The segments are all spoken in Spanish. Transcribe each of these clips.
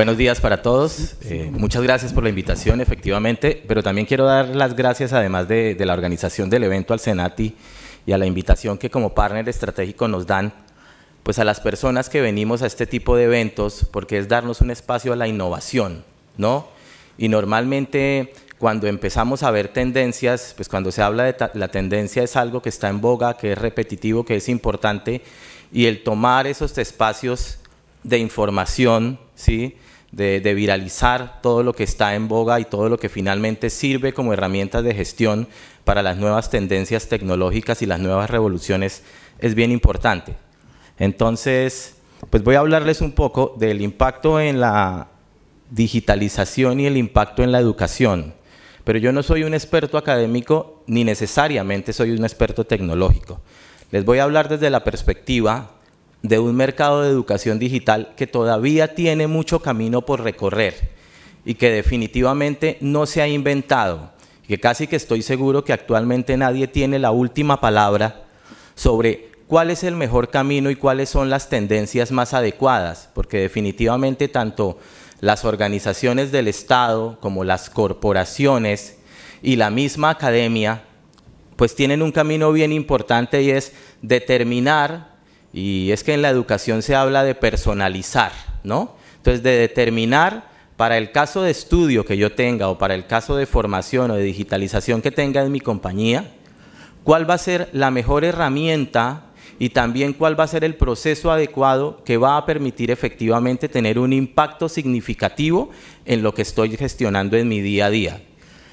Buenos días para todos. Eh, muchas gracias por la invitación, efectivamente, pero también quiero dar las gracias, además de, de la organización del evento al Senati y a la invitación que como partner estratégico nos dan, pues a las personas que venimos a este tipo de eventos, porque es darnos un espacio a la innovación, ¿no? Y normalmente cuando empezamos a ver tendencias, pues cuando se habla de la tendencia es algo que está en boga, que es repetitivo, que es importante, y el tomar esos espacios de información, ¿sí? de, viralizar todo lo que está en boga y todo lo que finalmente sirve como herramientas de gestión para las nuevas tendencias tecnológicas y las nuevas revoluciones es bien importante. Entonces, pues voy a hablarles un poco del impacto en la digitalización y el impacto en la educación. Pero yo no soy un experto académico ni necesariamente soy un experto tecnológico. Les voy a hablar desde la perspectiva de un mercado de educación digital que todavía tiene mucho camino por recorrer y que definitivamente no se ha inventado, que casi que estoy seguro que actualmente nadie tiene la última palabra sobre cuál es el mejor camino y cuáles son las tendencias más adecuadas, porque definitivamente tanto las organizaciones del Estado como las corporaciones y la misma academia pues tienen un camino bien importante y es determinar y es que en la educación se habla de personalizar, ¿no? Entonces, de determinar para el caso de estudio que yo tenga o para el caso de formación o de digitalización que tenga en mi compañía, cuál va a ser la mejor herramienta y también cuál va a ser el proceso adecuado que va a permitir efectivamente tener un impacto significativo en lo que estoy gestionando en mi día a día.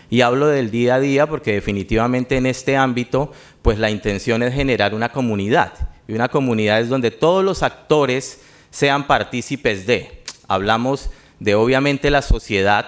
Y hablo del día a día porque definitivamente en este ámbito pues la intención es generar una comunidad. Y una comunidad es donde todos los actores sean partícipes de. Hablamos de obviamente la sociedad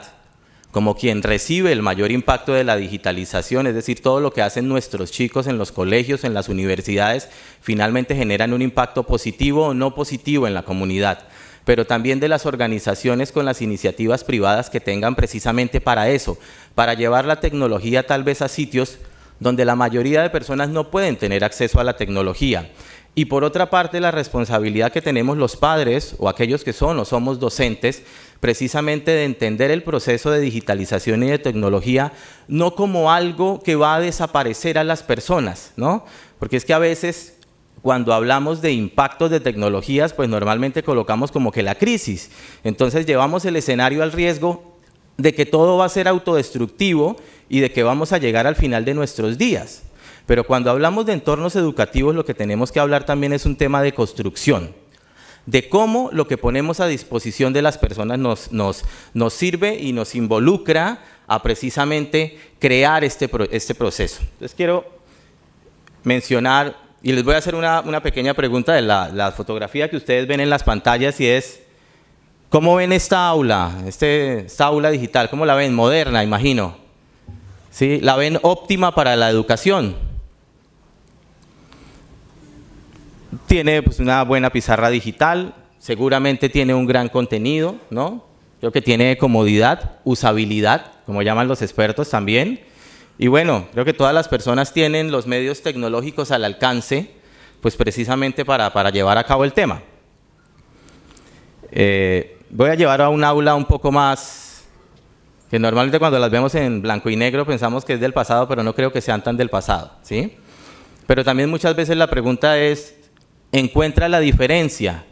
como quien recibe el mayor impacto de la digitalización, es decir, todo lo que hacen nuestros chicos en los colegios, en las universidades, finalmente generan un impacto positivo o no positivo en la comunidad pero también de las organizaciones con las iniciativas privadas que tengan precisamente para eso, para llevar la tecnología tal vez a sitios donde la mayoría de personas no pueden tener acceso a la tecnología. Y por otra parte, la responsabilidad que tenemos los padres o aquellos que son o somos docentes, precisamente de entender el proceso de digitalización y de tecnología, no como algo que va a desaparecer a las personas, ¿no? Porque es que a veces cuando hablamos de impactos de tecnologías, pues normalmente colocamos como que la crisis. Entonces llevamos el escenario al riesgo de que todo va a ser autodestructivo y de que vamos a llegar al final de nuestros días. Pero cuando hablamos de entornos educativos, lo que tenemos que hablar también es un tema de construcción, de cómo lo que ponemos a disposición de las personas nos, nos, sirve y nos involucra a precisamente crear este, este, proceso. Entonces quiero mencionar, y les voy a hacer una, pequeña pregunta de la, fotografía que ustedes ven en las pantallas y es, ¿Cómo ven esta aula, este, esta aula digital? ¿Cómo la ven? Moderna, imagino. ¿sí? La ven óptima para la educación. Tiene pues, una buena pizarra digital, seguramente tiene un gran contenido, ¿no? Creo que tiene comodidad, usabilidad, como llaman los expertos también. Y bueno, creo que todas las personas tienen los medios tecnológicos al alcance, pues precisamente para, llevar a cabo el tema. Eh, voy a llevar a un aula un poco más que normalmente cuando las vemos en blanco y negro pensamos que es del pasado, pero no creo que sean tan del pasado, ¿sí? Pero también muchas veces la pregunta es, encuentra la diferencia,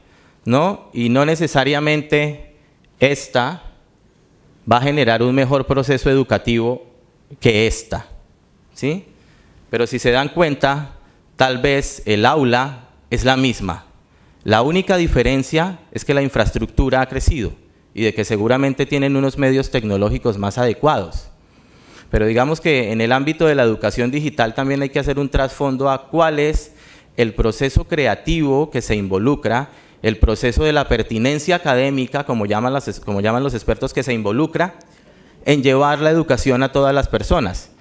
¿no? Y no necesariamente esta va a generar un mejor proceso educativo que esta, ¿sí? Pero si se dan cuenta, tal vez el aula es la misma. La única diferencia es que la infraestructura ha crecido y de que seguramente tienen unos medios tecnológicos más adecuados. Pero digamos que en el ámbito de la educación digital también hay que hacer un trasfondo a cuál es el proceso creativo que se involucra, el proceso de la pertinencia académica, como llaman, como llaman los expertos, que se involucra en llevar la educación a todas las personas.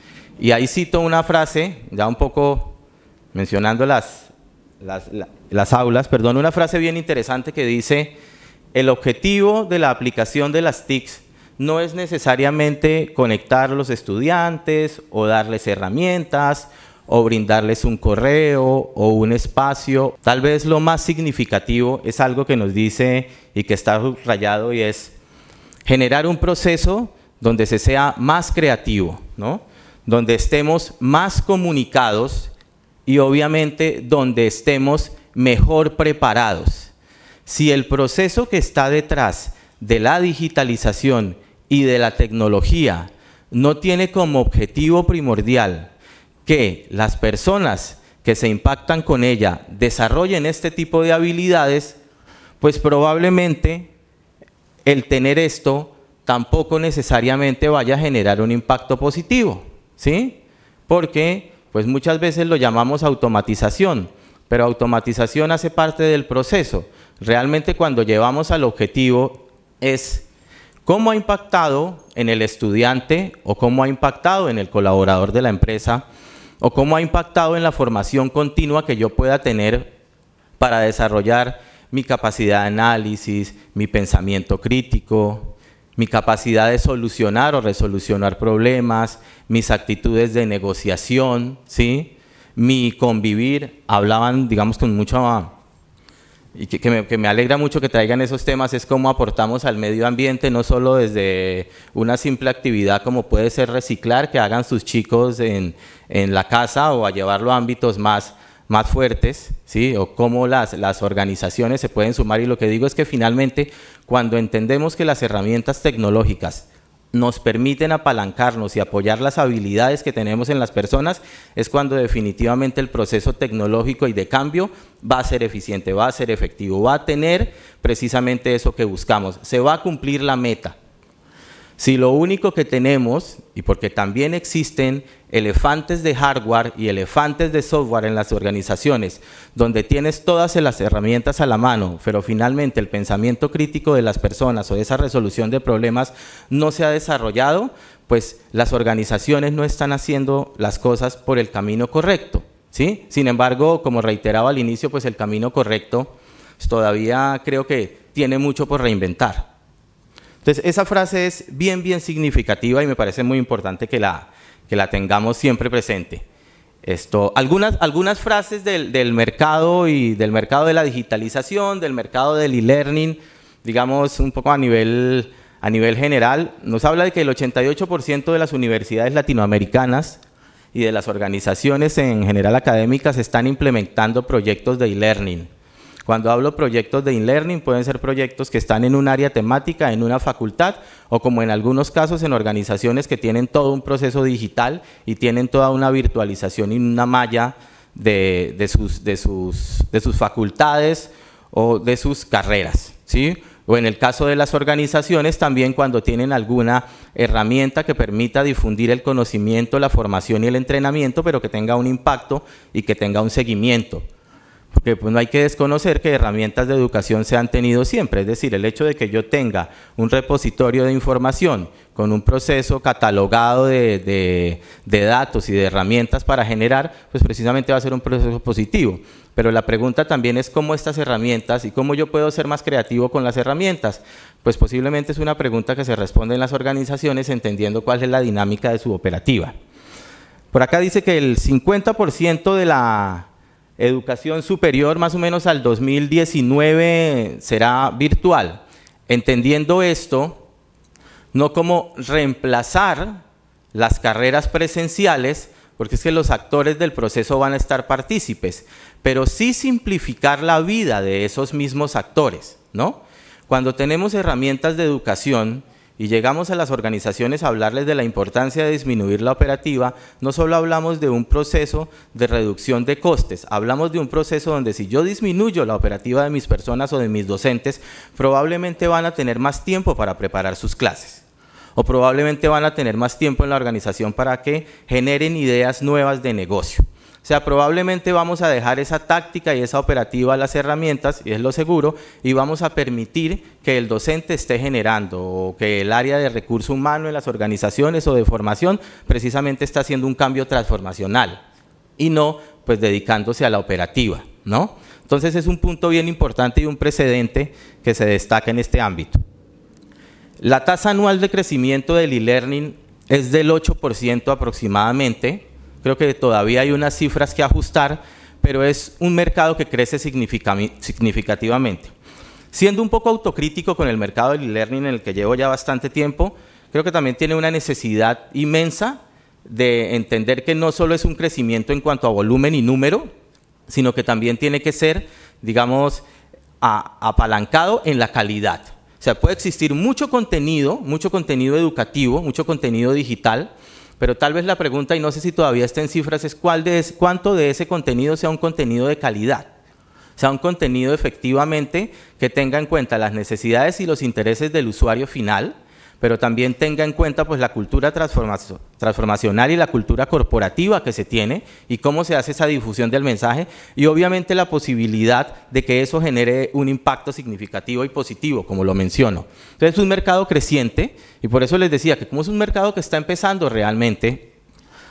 Y ahí cito una frase, ya un poco mencionando las, las, las, aulas, perdón, una frase bien interesante que dice, el objetivo de la aplicación de las TICs no es necesariamente conectar los estudiantes o darles herramientas o brindarles un correo o un espacio. Tal vez lo más significativo es algo que nos dice y que está subrayado y es generar un proceso donde se sea más creativo, donde estemos más comunicados y obviamente donde estemos mejor preparados. Si el proceso que está detrás de la digitalización y de la tecnología no tiene como objetivo primordial que las personas que se impactan con ella desarrollen este tipo de habilidades, pues probablemente el tener esto tampoco necesariamente vaya a generar un impacto positivo, ¿sí? Porque pues muchas veces lo llamamos automatización, pero automatización hace parte del proceso, Realmente cuando llevamos al objetivo es cómo ha impactado en el estudiante o cómo ha impactado en el colaborador de la empresa o cómo ha impactado en la formación continua que yo pueda tener para desarrollar mi capacidad de análisis, mi pensamiento crítico, mi capacidad de solucionar o resolucionar problemas, mis actitudes de negociación, ¿sí? mi convivir. Hablaban, digamos, con mucha y que, me, alegra mucho que traigan esos temas es cómo aportamos al medio ambiente, no solo desde una simple actividad como puede ser reciclar, que hagan sus chicos en, la casa o a llevarlo a ámbitos más, más fuertes, ¿sí? o cómo las organizaciones se pueden sumar. Y lo que digo es que finalmente, cuando entendemos que las herramientas tecnológicas nos permiten apalancarnos y apoyar las habilidades que tenemos en las personas, es cuando definitivamente el proceso tecnológico y de cambio va a ser eficiente, va a ser efectivo, va a tener precisamente eso que buscamos, se va a cumplir la meta. Si lo único que tenemos, y porque también existen elefantes de hardware y elefantes de software en las organizaciones, donde tienes todas las herramientas a la mano, pero finalmente el pensamiento crítico de las personas o esa resolución de problemas no se ha desarrollado, pues las organizaciones no están haciendo las cosas por el camino correcto. ¿sí? Sin embargo, como reiteraba al inicio, pues el camino correcto todavía creo que tiene mucho por reinventar. Entonces, esa frase es bien, bien significativa y me parece muy importante que la, tengamos siempre presente. Esto, algunas, algunas frases del, mercado y del mercado de la digitalización, del mercado del e-learning, digamos un poco a nivel, a nivel general, nos habla de que el 88% de las universidades latinoamericanas y de las organizaciones en general académicas están implementando proyectos de e-learning. Cuando hablo de proyectos de e-learning, pueden ser proyectos que están en un área temática, en una facultad o como en algunos casos en organizaciones que tienen todo un proceso digital y tienen toda una virtualización y una malla de, sus, de sus facultades o de sus carreras. ¿sí? o en el caso de las organizaciones también cuando tienen alguna herramienta que permita difundir el conocimiento, la formación y el entrenamiento, pero que tenga un impacto y que tenga un seguimiento porque pues no hay que desconocer que herramientas de educación se han tenido siempre, es decir, el hecho de que yo tenga un repositorio de información con un proceso catalogado de, de, datos y de herramientas para generar, pues precisamente va a ser un proceso positivo. Pero la pregunta también es cómo estas herramientas y cómo yo puedo ser más creativo con las herramientas. Pues posiblemente es una pregunta que se responde en las organizaciones entendiendo cuál es la dinámica de su operativa. Por acá dice que el 50% de la Educación superior más o menos al 2019 será virtual, entendiendo esto no como reemplazar las carreras presenciales, porque es que los actores del proceso van a estar partícipes, pero sí simplificar la vida de esos mismos actores, ¿no? Cuando tenemos herramientas de educación, y llegamos a las organizaciones a hablarles de la importancia de disminuir la operativa, no solo hablamos de un proceso de reducción de costes, hablamos de un proceso donde si yo disminuyo la operativa de mis personas o de mis docentes, probablemente van a tener más tiempo para preparar sus clases o probablemente van a tener más tiempo en la organización para que generen ideas nuevas de negocio sea, probablemente vamos a dejar esa táctica y esa operativa a las herramientas, y es lo seguro, y vamos a permitir que el docente esté generando o que el área de recurso humano en las organizaciones o de formación precisamente está haciendo un cambio transformacional y no pues dedicándose a la operativa, ¿no? Entonces es un punto bien importante y un precedente que se destaca en este ámbito. La tasa anual de crecimiento del e-learning es del 8% aproximadamente, Creo que todavía hay unas cifras que ajustar, pero es un mercado que crece significativamente. Siendo un poco autocrítico con el mercado del e-learning en el que llevo ya bastante tiempo, creo que también tiene una necesidad inmensa de entender que no solo es un crecimiento en cuanto a volumen y número, sino que también tiene que ser, digamos, apalancado en la calidad. O sea, puede existir mucho contenido, mucho contenido educativo, mucho contenido digital, pero tal vez la pregunta, y no sé si todavía está en cifras, es, cuál es cuánto de ese contenido sea un contenido de calidad, sea un contenido efectivamente que tenga en cuenta las necesidades y los intereses del usuario final, pero también tenga en cuenta pues, la cultura transformacional y la cultura corporativa que se tiene y cómo se hace esa difusión del mensaje y obviamente la posibilidad de que eso genere un impacto significativo y positivo, como lo menciono. Entonces es un mercado creciente y por eso les decía que como es un mercado que está empezando realmente,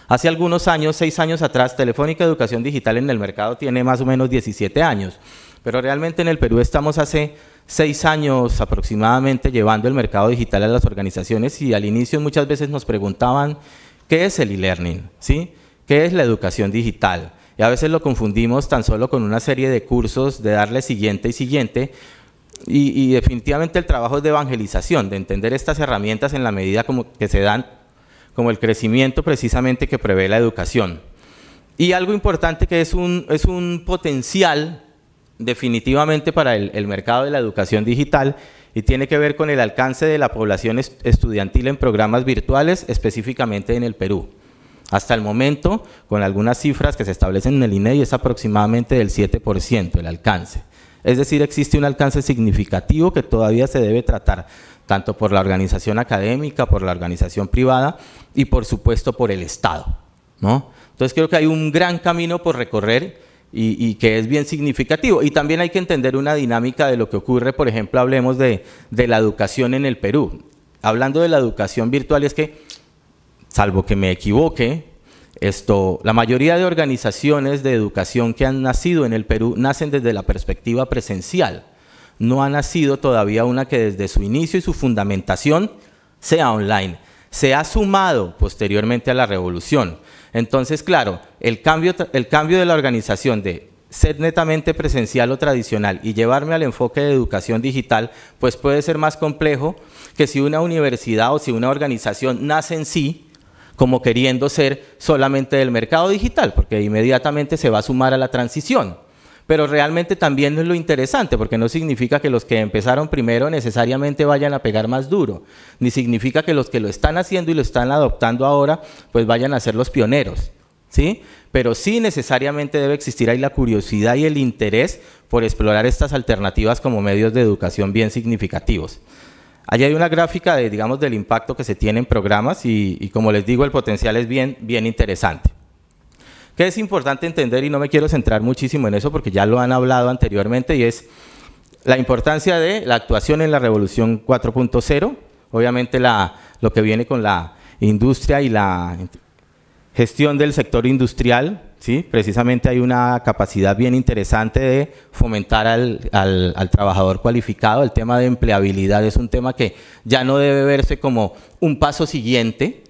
Hace algunos años, seis años atrás, Telefónica Educación Digital en el mercado tiene más o menos 17 años. Pero realmente en el Perú estamos hace seis años aproximadamente llevando el mercado digital a las organizaciones y al inicio muchas veces nos preguntaban qué es el e-learning, ¿sí? ¿Qué es la educación digital? Y a veces lo confundimos tan solo con una serie de cursos de darle siguiente y siguiente. Y, definitivamente el trabajo es de evangelización, de entender estas herramientas en la medida como que se dan, como el crecimiento precisamente que prevé la educación. Y algo importante que es un, es un potencial definitivamente para el, mercado de la educación digital y tiene que ver con el alcance de la población estudiantil en programas virtuales, específicamente en el Perú. Hasta el momento, con algunas cifras que se establecen en el INEI, e es aproximadamente del 7% el alcance. Es decir, existe un alcance significativo que todavía se debe tratar, tanto por la organización académica, por la organización privada y por supuesto por el Estado. Entonces creo que hay un gran camino por recorrer y, que es bien significativo. Y también hay que entender una dinámica de lo que ocurre, por ejemplo, hablemos de, de la educación en el Perú. Hablando de la educación virtual es que, salvo que me equivoque, esto, la mayoría de organizaciones de educación que han nacido en el Perú nacen desde la perspectiva presencial. No ha nacido todavía una que desde su inicio y su fundamentación sea online. Se ha sumado posteriormente a la revolución. Entonces, claro, el cambio, de la organización de ser netamente presencial o tradicional y llevarme al enfoque de educación digital, pues puede ser más complejo que si una universidad o si una organización nace en sí como queriendo ser solamente del mercado digital, porque inmediatamente se va a sumar a la transición. Pero realmente también es lo interesante, porque no significa que los que empezaron primero necesariamente vayan a pegar más duro, ni significa que los que lo están haciendo y lo están adoptando ahora, pues vayan a ser los pioneros. ¿Sí? Pero sí necesariamente debe existir ahí la curiosidad y el interés por explorar estas alternativas como medios de educación bien significativos. Allí hay una gráfica de, digamos, del impacto que se tiene en programas y, y como les digo, el potencial es bien, bien interesante que es importante entender y no me quiero centrar muchísimo en eso porque ya lo han hablado anteriormente y es la importancia de la actuación en la revolución 4.0, obviamente la, lo que viene con la industria y la gestión del sector industrial, ¿sí? precisamente hay una capacidad bien interesante de fomentar al, al, al, trabajador cualificado, el tema de empleabilidad es un tema que ya no debe verse como un paso siguiente,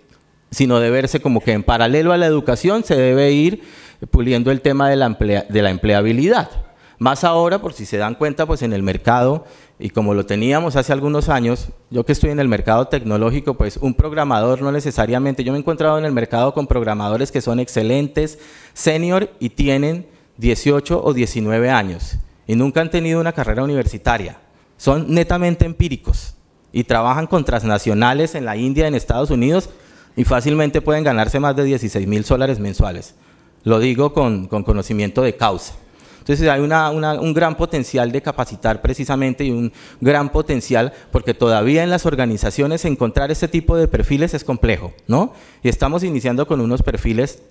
sino de verse como que en paralelo a la educación se debe ir puliendo el tema de la, de la empleabilidad. Más ahora, por si se dan cuenta, pues en el mercado, y como lo teníamos hace algunos años, yo que estoy en el mercado tecnológico, pues un programador no necesariamente, yo me he encontrado en el mercado con programadores que son excelentes, senior, y tienen 18 o 19 años, y nunca han tenido una carrera universitaria. Son netamente empíricos y trabajan con transnacionales en la India, en Estados Unidos, y fácilmente pueden ganarse más de 16 mil dólares mensuales. Lo digo con, conocimiento de causa. Entonces hay una, un gran potencial de capacitar precisamente y un gran potencial porque todavía en las organizaciones encontrar este tipo de perfiles es complejo, ¿no? Y estamos iniciando con unos perfiles,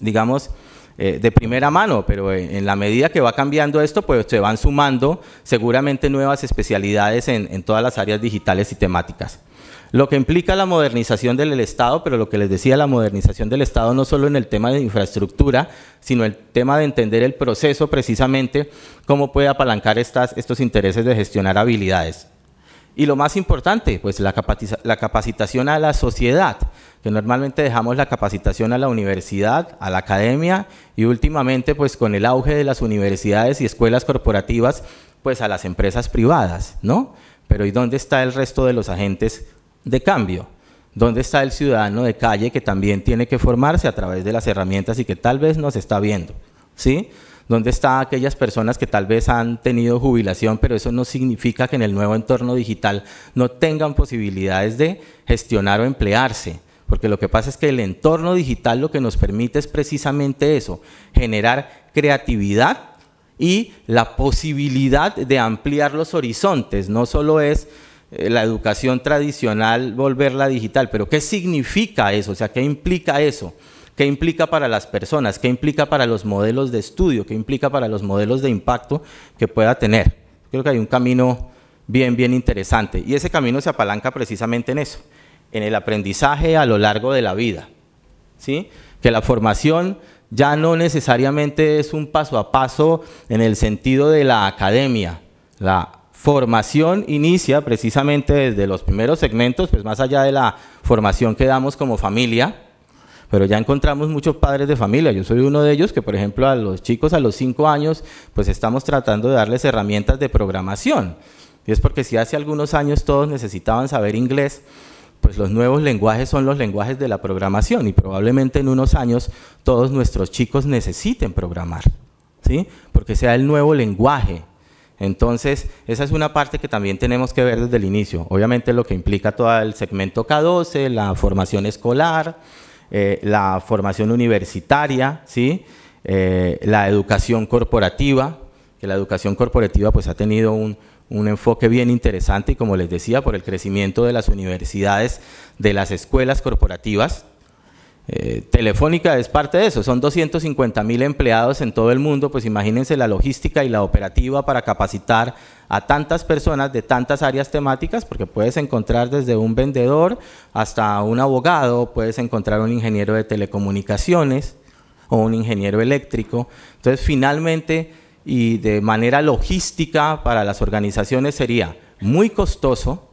digamos, eh, de primera mano, pero en, la medida que va cambiando esto, pues se van sumando seguramente nuevas especialidades en todas las áreas digitales y temáticas. Lo que implica la modernización del Estado, pero lo que les decía, la modernización del Estado no solo en el tema de infraestructura, sino el tema de entender el proceso precisamente, cómo puede apalancar estos intereses de gestionar habilidades. Y lo más importante, pues la, la, capacitación a la sociedad, que normalmente dejamos la capacitación a la universidad, a la academia y últimamente pues con el auge de las universidades y escuelas corporativas, pues a las empresas privadas, ¿no? Pero ¿y dónde está el resto de los agentes de cambio. ¿Dónde está el ciudadano de calle que también tiene que formarse a través de las herramientas y que tal vez nos está viendo? ¿Sí? ¿Dónde están aquellas personas que tal vez han tenido jubilación, pero eso no significa que en el nuevo entorno digital no tengan posibilidades de gestionar o emplearse? Porque lo que pasa es que el entorno digital lo que nos permite es precisamente eso, generar creatividad y la posibilidad de ampliar los horizontes. No solo es eh, la educación tradicional, volverla digital. Pero ¿qué significa eso? O sea, ¿qué implica eso? ¿Qué implica para las personas? ¿Qué implica para los modelos de estudio? ¿Qué implica para los modelos de impacto que pueda tener? Creo que hay un camino bien, bien interesante. Y ese camino se apalanca precisamente en eso, en el aprendizaje a lo largo de la vida. ¿sí? Que la formación ya no necesariamente es un paso a paso en el sentido de la academia. La formación inicia precisamente desde los primeros segmentos, pues más allá de la formación que damos como familia, pero ya encontramos muchos padres de familia. Yo soy uno de ellos que, por ejemplo, a los chicos a los cinco años, pues estamos tratando de darles herramientas de programación. Y es porque si hace algunos años todos necesitaban saber inglés, pues los nuevos lenguajes son los lenguajes de la programación y probablemente en unos años todos nuestros chicos necesiten programar, ¿sí? Porque sea el nuevo lenguaje entonces, esa es una parte que también tenemos que ver desde el inicio. Obviamente lo que implica todo el segmento K12, la formación escolar, eh, la formación universitaria, ¿sí? Eh, la educación corporativa, que la educación corporativa pues, ha tenido un, un enfoque bien interesante y como les decía, por el crecimiento de las universidades, de las escuelas corporativas, eh, Telefónica es parte de eso, son 250 mil empleados en todo el mundo, pues imagínense la logística y la operativa para capacitar a tantas personas de tantas áreas temáticas, porque puedes encontrar desde un vendedor hasta un abogado, puedes encontrar un ingeniero de telecomunicaciones o un ingeniero eléctrico. Entonces, finalmente y de manera logística para las organizaciones sería muy costoso,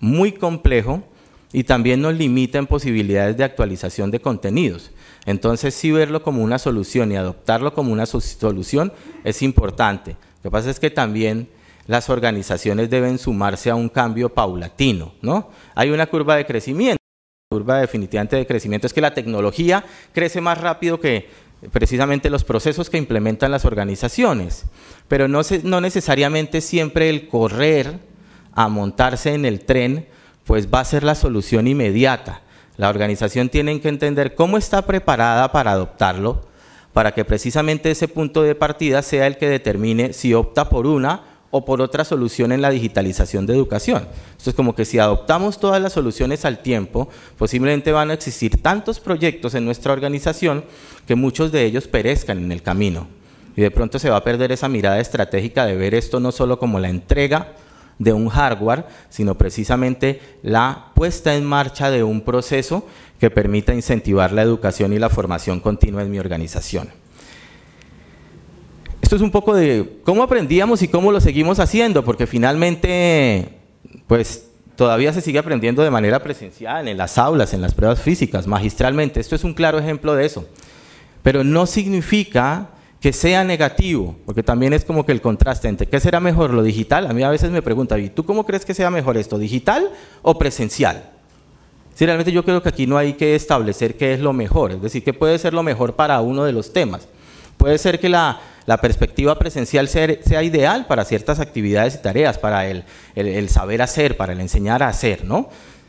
muy complejo, y también nos limita en posibilidades de actualización de contenidos. Entonces, sí verlo como una solución y adoptarlo como una solución es importante. Lo que pasa es que también las organizaciones deben sumarse a un cambio paulatino, ¿no? Hay una curva de crecimiento, una curva definitivamente de crecimiento es que la tecnología crece más rápido que precisamente los procesos que implementan las organizaciones, pero no, no necesariamente siempre el correr a montarse en el tren pues va a ser la solución inmediata. La organización tiene que entender cómo está preparada para adoptarlo, para que precisamente ese punto de partida sea el que determine si opta por una o por otra solución en la digitalización de educación. Entonces, como que si adoptamos todas las soluciones al tiempo, posiblemente van a existir tantos proyectos en nuestra organización que muchos de ellos perezcan en el camino. Y de pronto se va a perder esa mirada estratégica de ver esto no solo como la entrega, de un hardware, sino precisamente la puesta en marcha de un proceso que permita incentivar la educación y la formación continua en mi organización. Esto es un poco de cómo aprendíamos y cómo lo seguimos haciendo, porque finalmente, pues todavía se sigue aprendiendo de manera presencial, en las aulas, en las pruebas físicas, magistralmente. Esto es un claro ejemplo de eso. Pero no significa que sea negativo, porque también es como que el contraste entre qué será mejor, lo digital. A mí a veces me pregunta, ¿y tú cómo crees que sea mejor esto, digital o presencial? Si realmente yo creo que aquí no hay que establecer qué es lo mejor, es decir, qué puede ser lo mejor para uno de los temas. Puede ser que la, perspectiva presencial sea, ideal para ciertas actividades y tareas, para el, el saber hacer, para el enseñar a hacer, ¿no?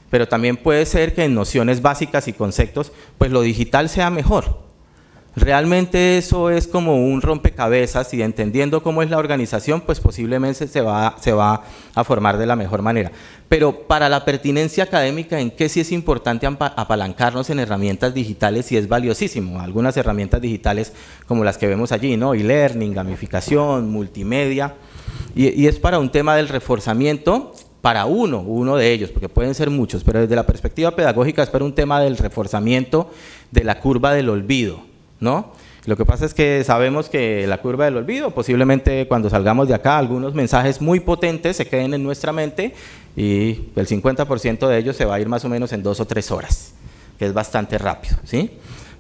Pero también puede ser que en nociones básicas y conceptos, pues lo digital sea mejor. Realmente eso es como un rompecabezas y entendiendo cómo es la organización, pues posiblemente se va, a formar de la mejor manera. Pero para la pertinencia académica, ¿en qué sí es importante apalancarnos en herramientas digitales y es valiosísimo? Algunas herramientas digitales como las que vemos allí, ¿no? E-learning, gamificación, multimedia. Y, y es para un tema del reforzamiento para uno, uno de ellos, porque pueden ser muchos, pero desde la perspectiva pedagógica es para un tema del reforzamiento de la curva del olvido ¿no? Lo que pasa es que sabemos que la curva del olvido, posiblemente cuando salgamos de acá, algunos mensajes muy potentes se queden en nuestra mente y el 50% de ellos se va a ir más o menos en dos o tres horas, que es bastante rápido, ¿sí?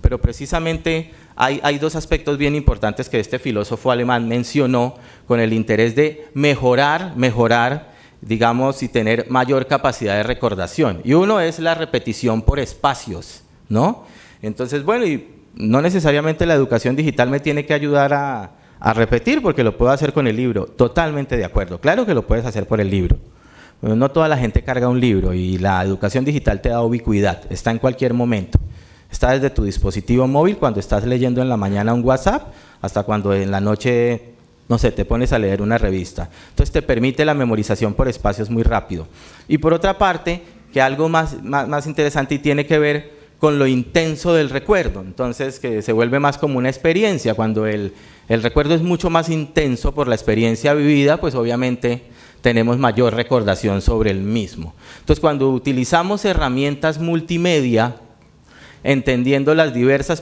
Pero precisamente hay, hay dos aspectos bien importantes que este filósofo alemán mencionó con el interés de mejorar, mejorar, digamos, y tener mayor capacidad de recordación. Y uno es la repetición por espacios, ¿no? Entonces, bueno, y no necesariamente la educación digital me tiene que ayudar a, repetir porque lo puedo hacer con el libro. Totalmente de acuerdo. Claro que lo puedes hacer por el libro. no toda la gente carga un libro y la educación digital te da ubicuidad. Está en cualquier momento. Está desde tu dispositivo móvil cuando estás leyendo en la mañana un WhatsApp hasta cuando en la noche, no sé, te pones a leer una revista. Entonces te permite la memorización por espacios muy rápido. Y por otra parte, que algo más, más interesante y tiene que ver con lo intenso del recuerdo, entonces que se vuelve más como una experiencia, cuando el, el recuerdo es mucho más intenso por la experiencia vivida, pues obviamente tenemos mayor recordación sobre el mismo. Entonces, cuando utilizamos herramientas multimedia, entendiendo las diversas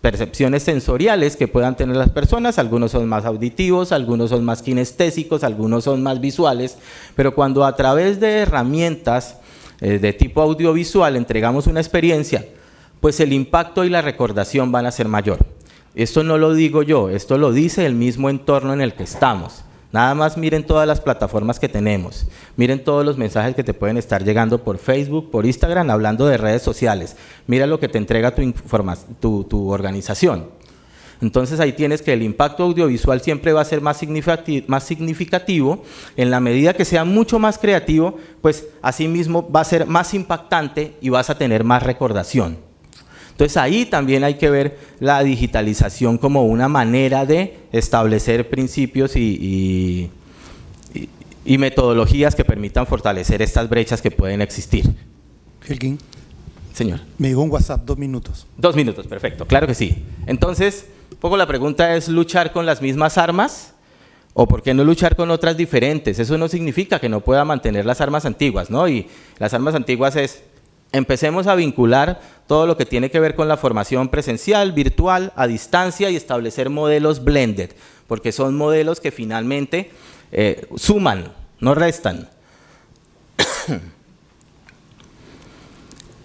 percepciones sensoriales que puedan tener las personas. Algunos son más auditivos, algunos son más kinestésicos, algunos son más visuales, pero cuando a través de herramientas eh, de tipo audiovisual entregamos una experiencia, pues el impacto y la recordación van a ser mayor. Esto no lo digo yo, esto lo dice el mismo entorno en el que estamos. Nada más miren todas las plataformas que tenemos, miren todos los mensajes que te pueden estar llegando por Facebook, por Instagram, hablando de redes sociales. Mira lo que te entrega tu organización. Entonces ahí tienes que el impacto audiovisual siempre va a ser más significativo, más significativo. En la medida que sea mucho más creativo, pues asimismo va a ser más impactante y vas a tener más recordación. Entonces ahí también hay que ver la digitalización como una manera de establecer principios y, metodologías que permitan fortalecer estas brechas que pueden existir. Señor. Me digo un WhatsApp, dos minutos. Dos minutos, perfecto, claro que sí. Entonces, un poco la pregunta es luchar con las mismas armas o por qué no luchar con otras diferentes. Eso no significa que no pueda mantener las armas antiguas, ¿no? Y las armas antiguas es empecemos a vincular todo lo que tiene que ver con la formación presencial, virtual, a distancia y establecer modelos blended, porque son modelos que finalmente eh, suman, no restan.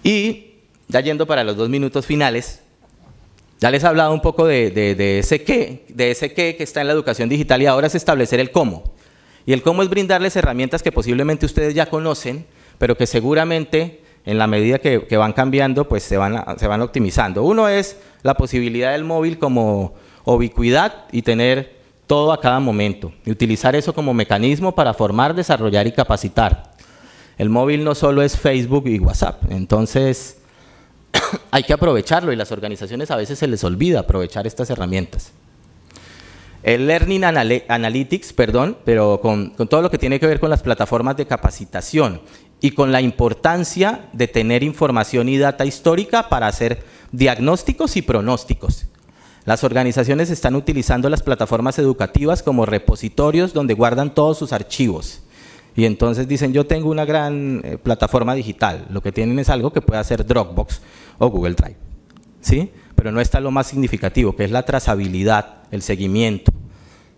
y ya yendo para los dos minutos finales, ya les he hablado un poco de, ese qué, de ese qué que está en la educación digital y ahora es establecer el cómo. Y el cómo es brindarles herramientas que posiblemente ustedes ya conocen, pero que seguramente en la medida que, van cambiando, pues se van, se van optimizando. Uno es la posibilidad del móvil como ubicuidad y tener todo a cada momento y utilizar eso como mecanismo para formar, desarrollar y capacitar. El móvil no solo es Facebook y WhatsApp, entonces hay que aprovecharlo y las organizaciones a veces se les olvida aprovechar estas herramientas. El Learning Analytics, perdón, pero con, todo lo que tiene que ver con las plataformas de capacitación y con la importancia de tener información y data histórica para hacer diagnósticos y pronósticos. Las organizaciones están utilizando las plataformas educativas como repositorios donde guardan todos sus archivos. Y entonces dicen, yo tengo una gran eh, plataforma digital, lo que tienen es algo que puede hacer Dropbox, o Google Drive. ¿Sí? Pero no está lo más significativo, que es la trazabilidad, el seguimiento.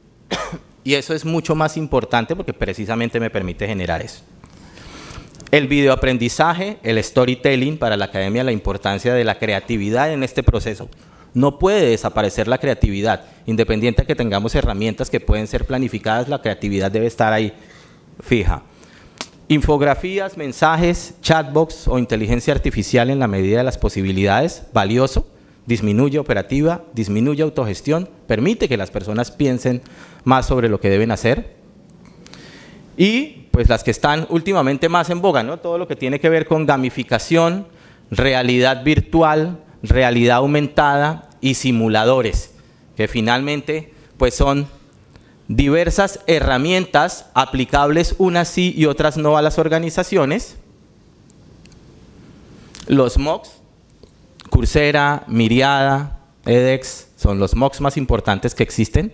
y eso es mucho más importante porque precisamente me permite generar eso. El videoaprendizaje, el storytelling para la academia, la importancia de la creatividad en este proceso. No puede desaparecer la creatividad, independientemente de que tengamos herramientas que pueden ser planificadas, la creatividad debe estar ahí fija. Infografías, mensajes, chatbox o inteligencia artificial en la medida de las posibilidades, valioso, disminuye operativa, disminuye autogestión, permite que las personas piensen más sobre lo que deben hacer. Y pues las que están últimamente más en boga, ¿no? Todo lo que tiene que ver con gamificación, realidad virtual, realidad aumentada y simuladores, que finalmente pues son diversas herramientas aplicables unas sí y otras no a las organizaciones, los MOOCs, Coursera, Miriada, edX, son los MOOCs más importantes que existen,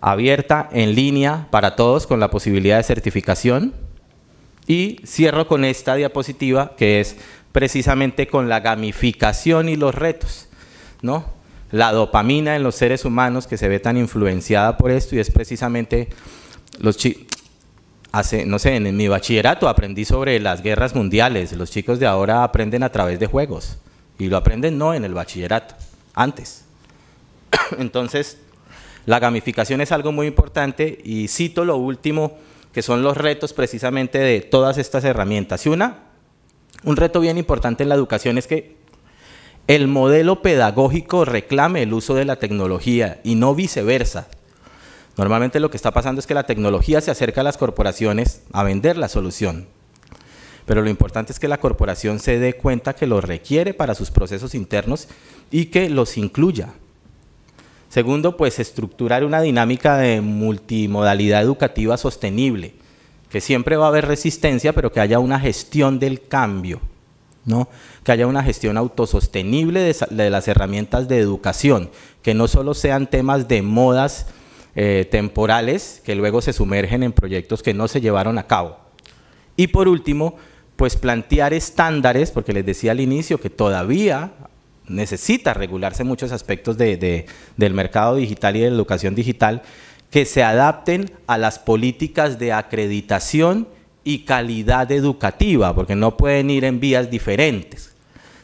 abierta en línea para todos con la posibilidad de certificación. Y cierro con esta diapositiva que es precisamente con la gamificación y los retos. ¿no? la dopamina en los seres humanos que se ve tan influenciada por esto y es precisamente los Hace, no sé, en mi bachillerato aprendí sobre las guerras mundiales. Los chicos de ahora aprenden a través de juegos y lo aprenden no en el bachillerato, antes. Entonces, la gamificación es algo muy importante y cito lo último, que son los retos precisamente de todas estas herramientas. Y una, un reto bien importante en la educación es que el modelo pedagógico reclame el uso de la tecnología y no viceversa. Normalmente lo que está pasando es que la tecnología se acerca a las corporaciones a vender la solución. Pero lo importante es que la corporación se dé cuenta que lo requiere para sus procesos internos y que los incluya. Segundo, pues estructurar una dinámica de multimodalidad educativa sostenible, que siempre va a haber resistencia, pero que haya una gestión del cambio. ¿no? que haya una gestión autosostenible de, las herramientas de educación, que no solo sean temas de modas eh, temporales que luego se sumergen en proyectos que no se llevaron a cabo. Y por último, pues plantear estándares, porque les decía al inicio que todavía necesita regularse muchos aspectos del mercado digital y de la educación digital, que se adapten a las políticas de acreditación y calidad educativa, porque no pueden ir en vías diferentes.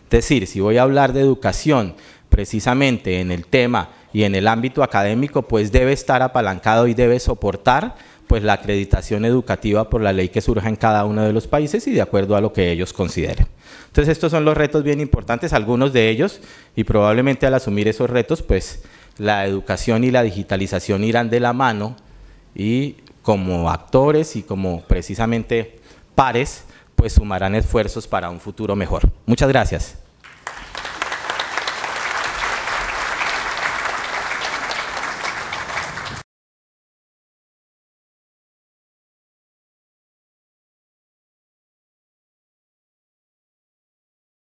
Es decir, si voy a hablar de educación precisamente en el tema y en el ámbito académico, pues debe estar apalancado y debe soportar pues la acreditación educativa por la ley que surja en cada uno de los países y de acuerdo a lo que ellos consideren. Entonces estos son los retos bien importantes, algunos de ellos, y probablemente al asumir esos retos, pues la educación y la digitalización irán de la mano y como actores y como precisamente pares, pues sumarán esfuerzos para un futuro mejor. Muchas gracias.